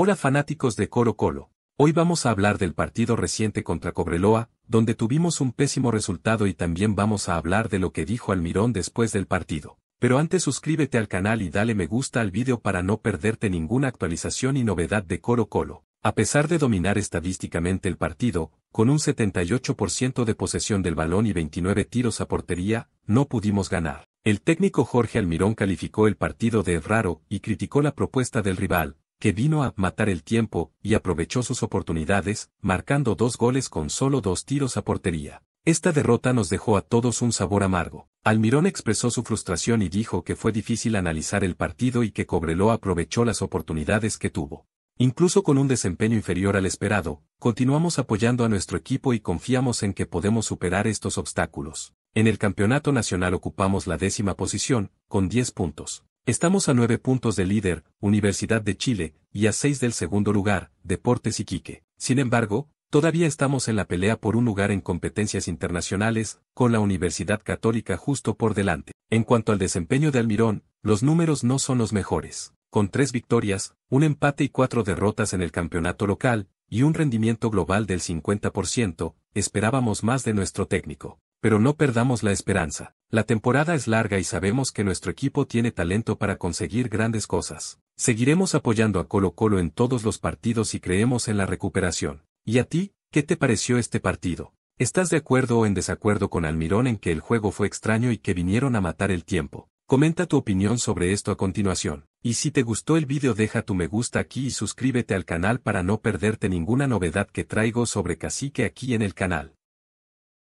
Hola fanáticos de Coro Colo. Hoy vamos a hablar del partido reciente contra Cobreloa, donde tuvimos un pésimo resultado y también vamos a hablar de lo que dijo Almirón después del partido. Pero antes suscríbete al canal y dale me gusta al vídeo para no perderte ninguna actualización y novedad de Coro Colo. A pesar de dominar estadísticamente el partido, con un 78% de posesión del balón y 29 tiros a portería, no pudimos ganar. El técnico Jorge Almirón calificó el partido de raro y criticó la propuesta del rival, que vino a matar el tiempo y aprovechó sus oportunidades, marcando dos goles con solo dos tiros a portería. Esta derrota nos dejó a todos un sabor amargo. Almirón expresó su frustración y dijo que fue difícil analizar el partido y que Cobreló aprovechó las oportunidades que tuvo. Incluso con un desempeño inferior al esperado, continuamos apoyando a nuestro equipo y confiamos en que podemos superar estos obstáculos. En el Campeonato Nacional ocupamos la décima posición, con 10 puntos. Estamos a nueve puntos de líder, Universidad de Chile, y a seis del segundo lugar, Deportes Iquique. Sin embargo, todavía estamos en la pelea por un lugar en competencias internacionales, con la Universidad Católica justo por delante. En cuanto al desempeño de Almirón, los números no son los mejores. Con tres victorias, un empate y cuatro derrotas en el campeonato local, y un rendimiento global del 50%, esperábamos más de nuestro técnico. Pero no perdamos la esperanza. La temporada es larga y sabemos que nuestro equipo tiene talento para conseguir grandes cosas. Seguiremos apoyando a Colo Colo en todos los partidos y creemos en la recuperación. ¿Y a ti, qué te pareció este partido? ¿Estás de acuerdo o en desacuerdo con Almirón en que el juego fue extraño y que vinieron a matar el tiempo? Comenta tu opinión sobre esto a continuación. Y si te gustó el vídeo deja tu me gusta aquí y suscríbete al canal para no perderte ninguna novedad que traigo sobre Cacique aquí en el canal.